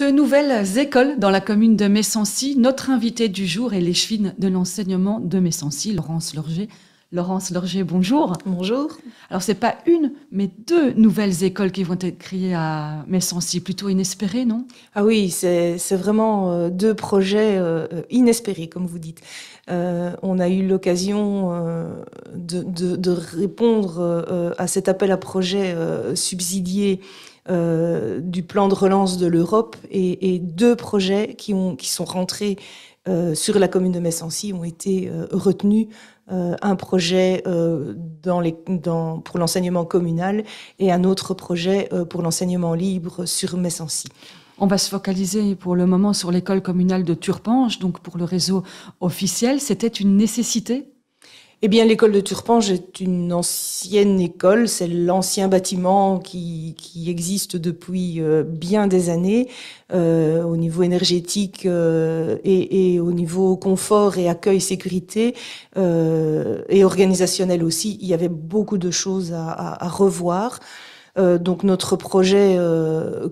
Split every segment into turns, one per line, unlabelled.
De nouvelles écoles dans la commune de Messancy. Notre invité du jour est l'échevine de l'enseignement de Messancy, Laurence Lorger. Laurence Lorger, bonjour. Bonjour. Alors, ce n'est pas une, mais deux nouvelles écoles qui vont être créées à Messancy. Plutôt inespérées,
non Ah oui, c'est vraiment euh, deux projets euh, euh, inespérés, comme vous dites. on a eu l'occasion de, répondre à cet appel à projet subsidié du plan de relance de l'Europe et, deux projets qui, sont rentrés sur la commune de Messancy ont été retenus euh, un projet euh, pour l'enseignement communal et un autre projet euh, pour l'enseignement libre sur Messancy. On va se focaliser pour le moment sur l'école communale de Turpange, donc pour le réseau officiel. C'était une nécessité eh bien, l'école de Turpange est une ancienne école, c'est l'ancien bâtiment qui, qui, existe depuis euh, bien des années euh, au niveau énergétique euh, et, et, au niveau confort et accueil sécurité euh, et organisationnel aussi. Il y avait beaucoup de choses à, à, à revoir. Euh, donc notre projet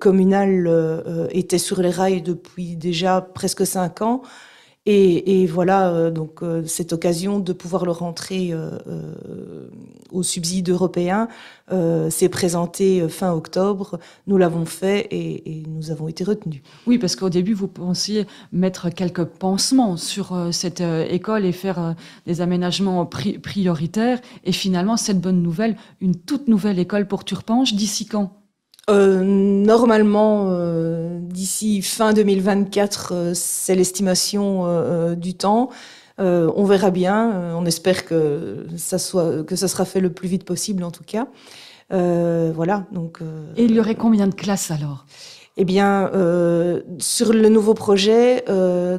communal était sur les rails depuis déjà presque cinq ans. Et, voilà, euh, donc euh, cette occasion de pouvoir le rentrer euh, au subside européen s'est présentée fin octobre. Nous l'avons fait et, nous avons
été retenus. Oui, parce qu'au début, vous pensiez mettre quelques pansements sur cette école et faire des aménagements prioritaires. Et finalement, cette bonne nouvelle, une
toute nouvelle école pour Turpange, d'ici quand euh, normalement, euh, d'ici fin 2024, euh, c'est l'estimation du temps. on verra bien. on espère que ça soit, que ça sera fait le plus vite possible, en tout cas. voilà. Donc. Et il y aurait combien de classes alors Eh bien, sur le nouveau projet,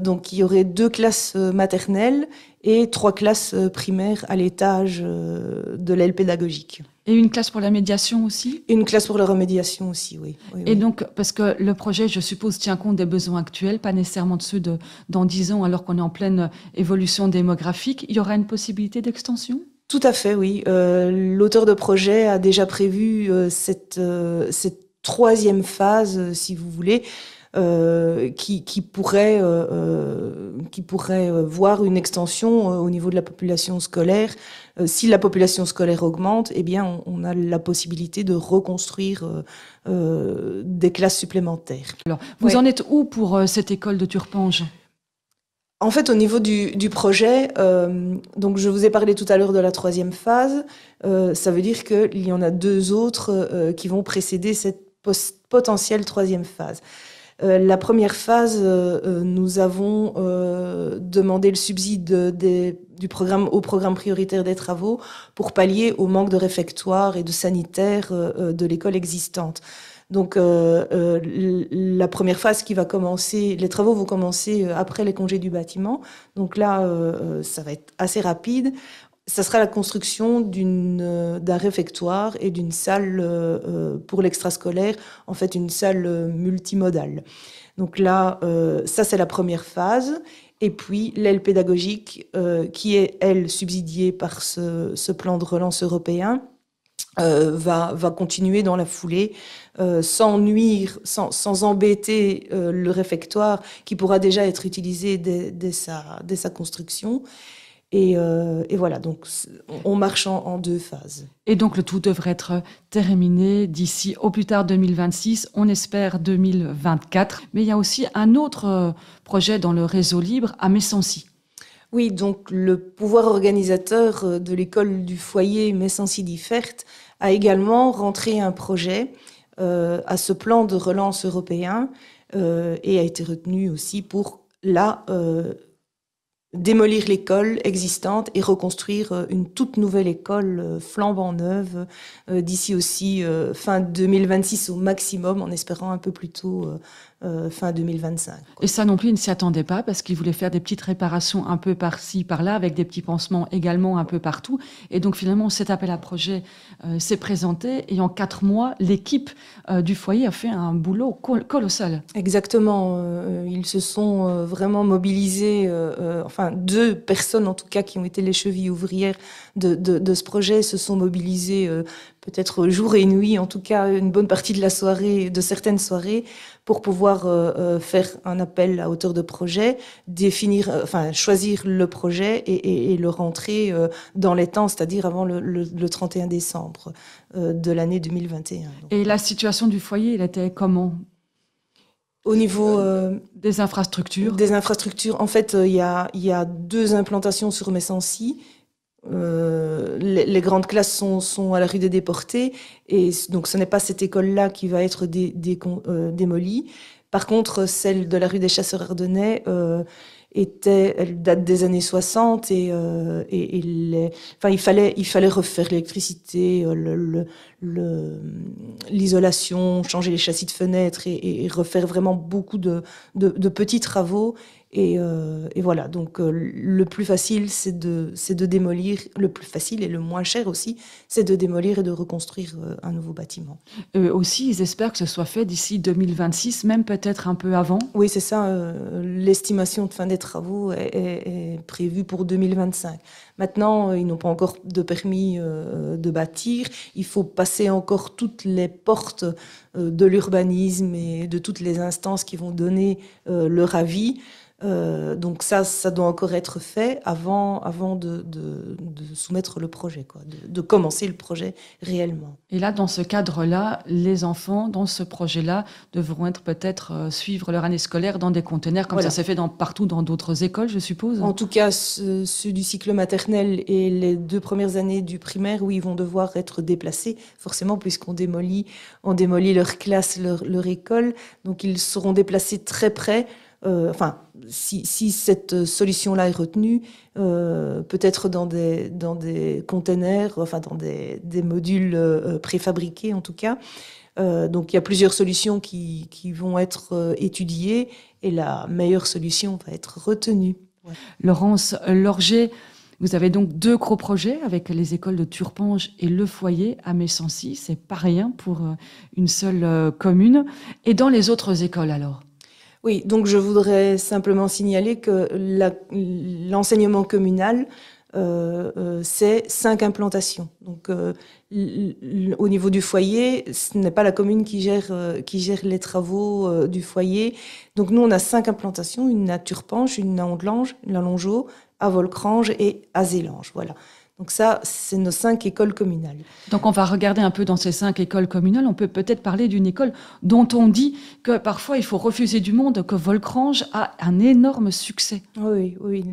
donc il y aurait deux classes maternelles et trois classes euh, primaires à l'étage euh, de l'aile pédagogique. Et une classe pour la médiation aussi Une classe pour la remédiation aussi, oui. et donc, parce que le projet,
je suppose, tient compte des besoins actuels, pas nécessairement de ceux de, dans 10 ans, alors qu'on est en pleine évolution
démographique. Il y aura une possibilité d'extension Tout à fait, oui. Euh, l'auteur de projet a déjà prévu cette, cette, troisième phase, si vous voulez, qui, qui, pourrait qui pourrait euh, voir une extension euh, au niveau de la population scolaire. Euh, si la population scolaire augmente, eh bien, on, a la possibilité de reconstruire des classes supplémentaires. Alors, vous en êtes où pour cette école de Turpange en fait, au niveau du, projet, donc je vous ai parlé tout à l'heure de la troisième phase. ça veut dire qu'il y en a deux autres qui vont précéder cette potentielle troisième phase. Euh, la première phase, euh, euh, nous avons demandé le subside du programme au programme prioritaire des travaux pour pallier au manque de réfectoires et de sanitaires de l'école existante. Donc la première phase qui va commencer, les travaux vont commencer après les congés du bâtiment. Donc là, ça va être assez rapide ça sera la construction euh, d'un réfectoire et d'une salle euh, euh, pour l'extrascolaire, en fait une salle multimodale. Donc là, ça c'est la première phase. Et puis l'aile pédagogique qui est, elle, subsidiée par ce, ce plan de relance européen. va, va continuer dans la foulée sans nuire, sans, sans embêter le réfectoire qui pourra déjà être utilisé dès, dès, sa, dès sa construction. Euh, et, voilà, donc on marche en, deux phases. Et donc le tout
devrait être terminé d'ici au plus tard 2026, on espère 2024. Mais il y a aussi un autre euh, projet dans le réseau libre à Messancy. Oui,
donc le pouvoir organisateur euh, de l'école du foyer messancy differte a également rentré un projet à ce plan de relance européen et a été retenu aussi pour la démolir l'école existante et reconstruire euh, une toute nouvelle école euh, flambant neuve euh, d'ici aussi fin 2026 au maximum en espérant un peu plus tôt euh, fin 2025. Et ça non plus, ils ne s'y attendait pas parce qu'il voulait faire des petites réparations un peu par-ci,
par-là, avec des petits pansements également un peu partout. Et donc finalement, cet appel à projet euh, s'est présenté et en quatre mois, l'équipe euh, du foyer a fait un boulot colossal.
Exactement. ils se sont vraiment mobilisés, enfin deux personnes en tout cas qui ont été les chevilles ouvrières de, de ce projet se sont mobilisées peut-être jour et nuit, en tout cas une bonne partie de la soirée, de certaines soirées, pour pouvoir euh, euh, faire un appel à hauteur de projet, définir, euh, enfin choisir le projet et, le rentrer dans les temps, c'est-à-dire avant le, 31 décembre de l'année 2021. Et la situation du foyer, elle était comment au niveau des infrastructures Des infrastructures. En fait, il y, a, y, a, deux implantations sur Messancy euh, les, grandes classes sont, à la rue des déportés, et donc ce n'est pas cette école-là qui va être euh, démolie. Par contre, celle de la rue des chasseurs ardennais euh, était, elle date des années 60 et, il fallait, refaire l'électricité, l'isolation, changer les châssis de fenêtres et, refaire vraiment beaucoup de petits travaux. Euh, et, voilà, donc euh, le plus facile, c'est de, de démolir, le plus facile et le moins cher aussi, c'est de démolir et de reconstruire euh, un nouveau bâtiment. aussi, ils espèrent que ce soit fait d'ici 2026, même peut-être un peu avant Oui, c'est ça, l'estimation de fin des travaux est, est, prévue pour 2025. Maintenant, ils n'ont pas encore de permis de bâtir, il faut passer encore toutes les portes de l'urbanisme et de toutes les instances qui vont donner leur avis. Euh, donc ça, ça doit encore être fait avant, avant de, soumettre le projet, de, commencer le projet réellement.
Et là, dans ce cadre-là, les enfants, dans ce projet-là, devront peut-être euh, suivre leur année scolaire dans des conteneurs, comme ça s'est fait partout dans d'autres écoles, je suppose. En tout
cas, ceux, du cycle maternel et les deux premières années du primaire, où ils vont devoir être déplacés, forcément, puisqu'on démolit, on démolit leur classe, leur école, donc ils seront déplacés très près. Euh, enfin, si, cette solution-là est retenue, euh, peut-être dans des, dans des containers, enfin dans des, modules euh, préfabriqués en tout cas. donc il y a plusieurs solutions qui, vont être étudiées et la meilleure solution va être retenue. Laurence
Lorger, vous avez donc deux gros projets avec les écoles de Turpange et Le Foyer à Messancy. C'est pas rien pour une seule commune. Et dans les autres écoles alors
oui, donc je voudrais simplement signaler que l'enseignement communal, euh, euh, c'est cinq implantations. Donc, euh, au niveau du foyer, ce n'est pas la commune qui gère, qui gère les travaux du foyer. Donc, nous, on a cinq implantations une à Turpanche, une à Ondelange, une à Longeau, à Volcrange et à Zélange. Voilà. Donc ça, c'est nos cinq écoles communales. Donc on va regarder
un peu dans ces cinq écoles communales. On peut peut-être parler d'une école dont on dit que parfois il faut refuser du monde, que Volcrange a un énorme succès.
Oui, oui.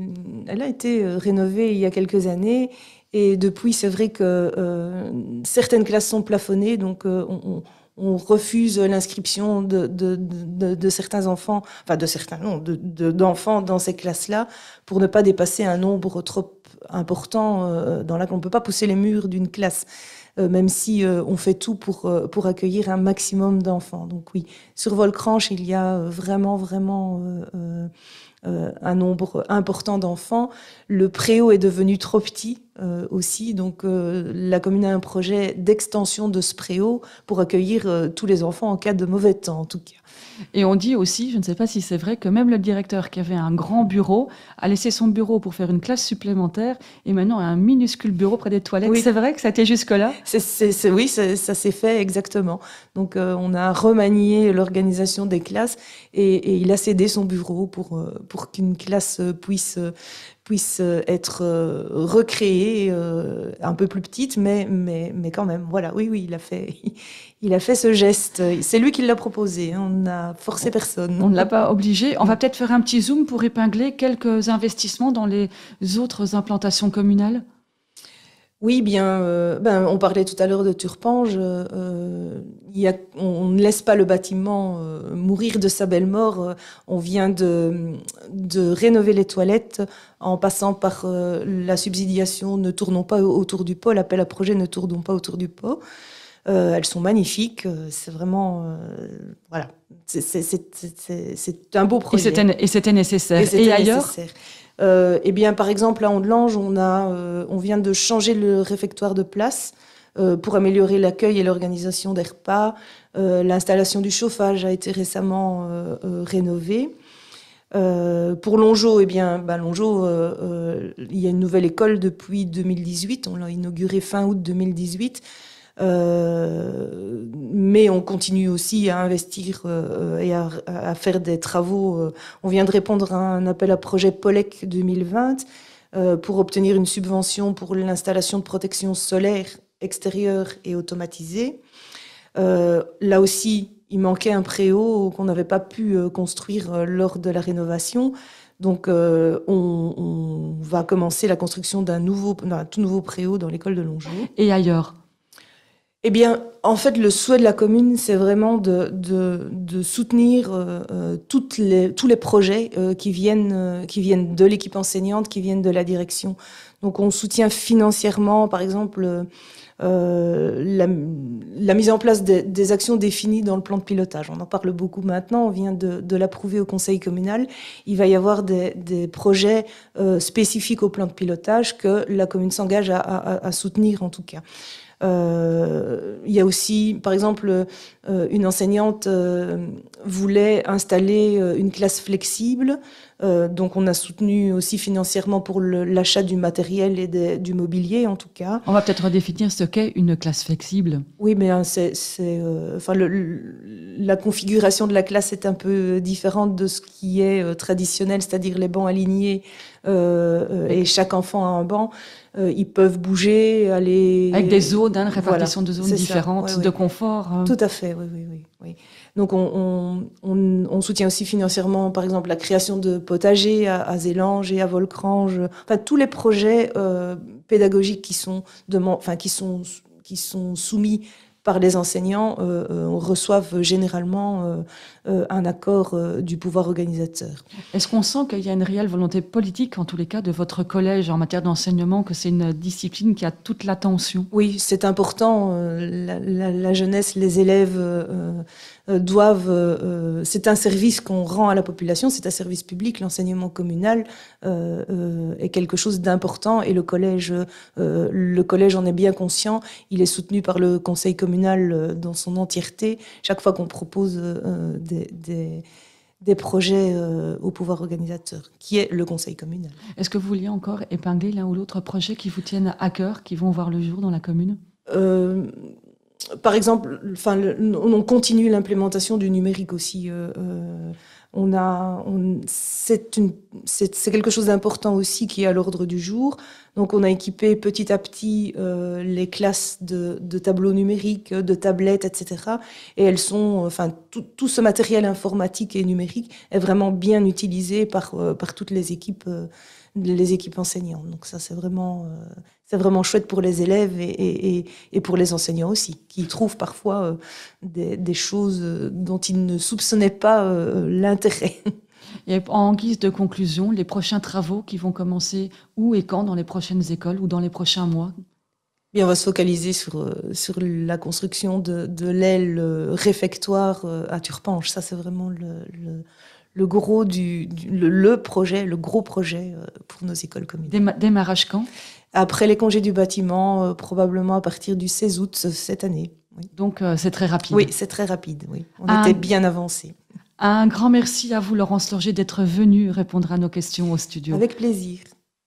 Elle a été euh, rénovée il y a quelques années. Et depuis, c'est vrai que euh, certaines classes sont plafonnées, donc euh, on on refuse l'inscription de, certains enfants, enfin de certains, non, d'enfants dans ces classes-là, pour ne pas dépasser un nombre trop important euh, dans laquelle On ne peut pas pousser les murs d'une classe, euh, même si euh, on fait tout pour, pour accueillir un maximum d'enfants. Donc oui, sur Volcranche, il y a vraiment, vraiment... Euh, un nombre important d'enfants. Le préau est devenu trop petit euh, aussi, donc euh, la commune a un projet d'extension de ce préau pour accueillir tous les enfants en cas de mauvais temps en tout cas. Et on dit
aussi, je ne sais pas si c'est vrai, que même le directeur qui avait un grand bureau a laissé son bureau pour faire une classe
supplémentaire et maintenant a un minuscule bureau près des toilettes. Oui. C'est vrai que ça a jusque-là Oui, ça s'est fait exactement. Donc euh, on a remanié l'organisation des classes et, il a cédé son bureau pour, euh, pour qu'une classe puisse, euh, puisse euh, être euh, recréée euh, un peu plus petite, mais, mais, mais quand même, voilà, oui, oui, il a fait, il a fait ce geste. C'est lui qui l'a proposé, hein. on n'a forcé personne. On ne l'a pas obligé. On va peut-être faire un petit zoom pour épingler quelques investissements dans les autres implantations communales. Oui, bien, ben, on parlait tout à l'heure de Turpange on ne laisse pas le bâtiment euh, mourir de sa belle mort. Euh, on vient de, rénover les toilettes en passant par euh, la subsidiation Ne tournons pas autour du pot, l'appel à projet Ne tournons pas autour du pot. elles sont magnifiques, c'est vraiment. voilà, c'est un beau projet. Et c'était nécessaire. Et, ailleurs Eh bien, par exemple, à Ondelange, on, on vient de changer le réfectoire de place euh, pour améliorer l'accueil et l'organisation des repas. Euh, l'installation du chauffage a été récemment euh, rénovée. pour Longeau, eh bien, bah, il y a une nouvelle école depuis 2018. On l'a inaugurée fin août 2018. mais on continue aussi à investir et à, faire des travaux. On vient de répondre à un appel à projet POLEC 2020 pour obtenir une subvention pour l'installation de protection solaire extérieure et automatisée. Euh, là aussi, il manquait un préau qu'on n'avait pas pu euh, construire euh, lors de la rénovation. Donc, on, va commencer la construction d'un tout nouveau préau dans l'école de Longeau. Et ailleurs eh bien, en fait, le souhait de la commune, c'est vraiment de, soutenir euh, euh, toutes les, tous les projets euh, qui, viennent, qui viennent de l'équipe enseignante, qui viennent de la direction. Donc, on soutient financièrement, par exemple, la, mise en place des, actions définies dans le plan de pilotage. On en parle beaucoup maintenant, on vient de, l'approuver au conseil communal. Il va y avoir des, projets spécifiques au plan de pilotage que la commune s'engage à, à soutenir, en tout cas. Euh, il y a aussi, par exemple, euh, une enseignante euh, voulait installer une classe flexible, donc on a soutenu aussi financièrement pour l'achat du matériel et du mobilier, en tout cas. On va peut-être redéfinir ce qu'est une classe flexible. Oui, mais hein, c'est, enfin, la configuration de la classe est un peu différente de ce qui est traditionnel, c'est-à-dire les bancs alignés et chaque enfant a un banc euh, ils peuvent bouger, aller. Avec des zones, hein, répartition de zones différentes de confort. Hein. Tout à fait, oui, oui, oui. Donc on, on, on, soutient aussi financièrement, par exemple, la création de potagers à, Zélange et à Volcrange. Enfin, tous les projets euh, pédagogiques qui sont, de, enfin, qui sont, qui sont soumis par les enseignants, on euh, euh, reçoivent généralement euh, un accord du pouvoir organisateur. Est-ce qu'on sent qu'il y a une réelle volonté politique, en tous les cas, de votre collège en matière d'enseignement, que
c'est une discipline qui a toute l'attention
Oui, c'est important. La, jeunesse, les élèves doivent... c'est un service qu'on rend à la population, c'est un service public, l'enseignement communal est quelque chose d'important et le collège, le collège en est bien conscient, il est soutenu par le conseil communal euh, dans son entièreté, chaque fois qu'on propose euh, des, projets euh, au pouvoir organisateur, qui est le conseil communal. Est-ce que vous vouliez encore
épingler l'un ou l'autre projet qui vous tiennent à cœur, qui vont voir le jour dans la commune
par exemple, enfin, on continue l'implémentation du numérique aussi. On a, on, c'est, une, c'est, quelque chose d'important aussi qui est à l'ordre du jour. Donc, on a équipé petit à petit euh, les classes de, de, tableaux numériques, de tablettes, etc. Et elles sont, enfin, tout, tout ce matériel informatique et numérique est vraiment bien utilisé par, euh, par toutes les équipes, euh, les équipes enseignantes. Donc, ça, c'est vraiment euh, c'est vraiment chouette pour les élèves et, pour les enseignants aussi, qui trouvent parfois euh, des, choses euh, dont ils ne soupçonnaient pas euh,
l'intérêt. en guise de conclusion, les prochains travaux qui vont commencer où et
quand dans les prochaines écoles ou dans les prochains mois Bien, on va se focaliser sur, sur la construction de, l'aile réfectoire à Turpanche. Ça, c'est vraiment le le gros du, le, projet, le gros projet euh, pour nos écoles communes. démarrage quand Après les congés du bâtiment, euh, probablement à partir du 16 août euh, cette année. Donc c'est très rapide. Oui, c'est très rapide. Oui, on était bien avancé. Un grand
merci à vous, Laurence Lorger, d'être venu répondre à nos questions au studio. Avec plaisir.